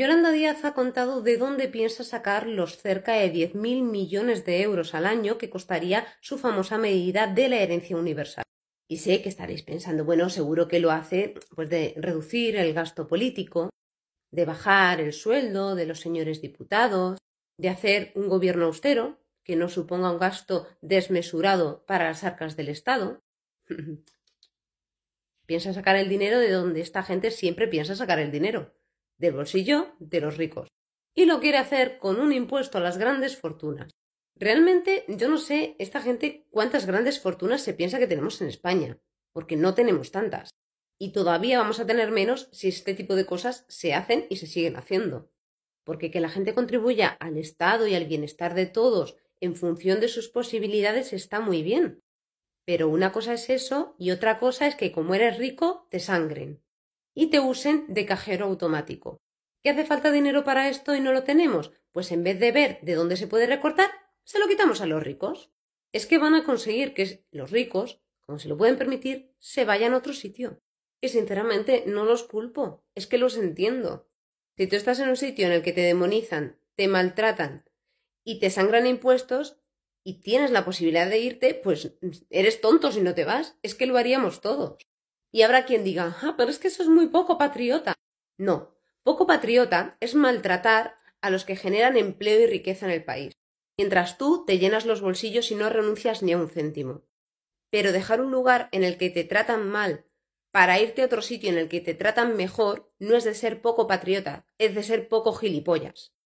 Yolanda Díaz ha contado de dónde piensa sacar los cerca de 10.000 millones de euros al año que costaría su famosa medida de la herencia universal. Y sé que estaréis pensando, bueno, seguro que lo hace pues de reducir el gasto político, de bajar el sueldo de los señores diputados, de hacer un gobierno austero que no suponga un gasto desmesurado para las arcas del Estado. piensa sacar el dinero de donde esta gente siempre piensa sacar el dinero, del bolsillo de los ricos, y lo quiere hacer con un impuesto a las grandes fortunas. Realmente yo no sé esta gente cuántas grandes fortunas se piensa que tenemos en España, porque no tenemos tantas. Y todavía vamos a tener menos si este tipo de cosas se hacen y se siguen haciendo. Porque que la gente contribuya al Estado y al bienestar de todos en función de sus posibilidades está muy bien. Pero una cosa es eso y otra cosa es que como eres rico te sangren y te usen de cajero automático. ¿Qué hace falta dinero para esto y no lo tenemos? Pues en vez de ver de dónde se puede recortar, se lo quitamos a los ricos. Es que van a conseguir que los ricos, como se lo pueden permitir, se vayan a otro sitio. Y sinceramente no los culpo, es que los entiendo. Si tú estás en un sitio en el que te demonizan, te maltratan y te sangran impuestos y tienes la posibilidad de irte, pues eres tonto si no te vas. Es que lo haríamos todos. Y habrá quien diga, ah, pero es que eso es muy poco patriota. No, poco patriota es maltratar a los que generan empleo y riqueza en el país, mientras tú te llenas los bolsillos y no renuncias ni a un céntimo. Pero dejar un lugar en el que te tratan mal para irte a otro sitio en el que te tratan mejor no es de ser poco patriota, es de ser poco gilipollas.